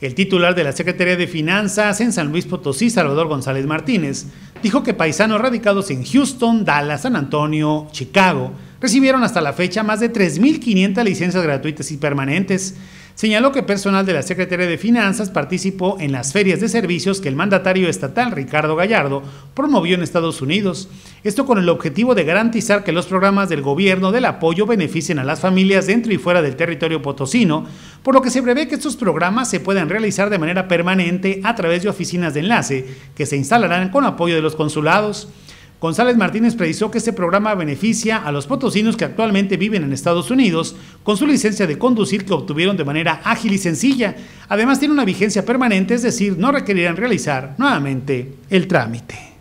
El titular de la Secretaría de Finanzas en San Luis Potosí, Salvador González Martínez, dijo que paisanos radicados en Houston, Dallas, San Antonio, Chicago recibieron hasta la fecha más de 3.500 licencias gratuitas y permanentes. Señaló que personal de la Secretaría de Finanzas participó en las ferias de servicios que el mandatario estatal Ricardo Gallardo promovió en Estados Unidos. Esto con el objetivo de garantizar que los programas del gobierno del apoyo beneficien a las familias dentro y fuera del territorio potosino, por lo que se prevé que estos programas se puedan realizar de manera permanente a través de oficinas de enlace que se instalarán con apoyo de los consulados. González Martínez precisó que este programa beneficia a los potosinos que actualmente viven en Estados Unidos con su licencia de conducir que obtuvieron de manera ágil y sencilla. Además tiene una vigencia permanente, es decir, no requerirán realizar nuevamente el trámite.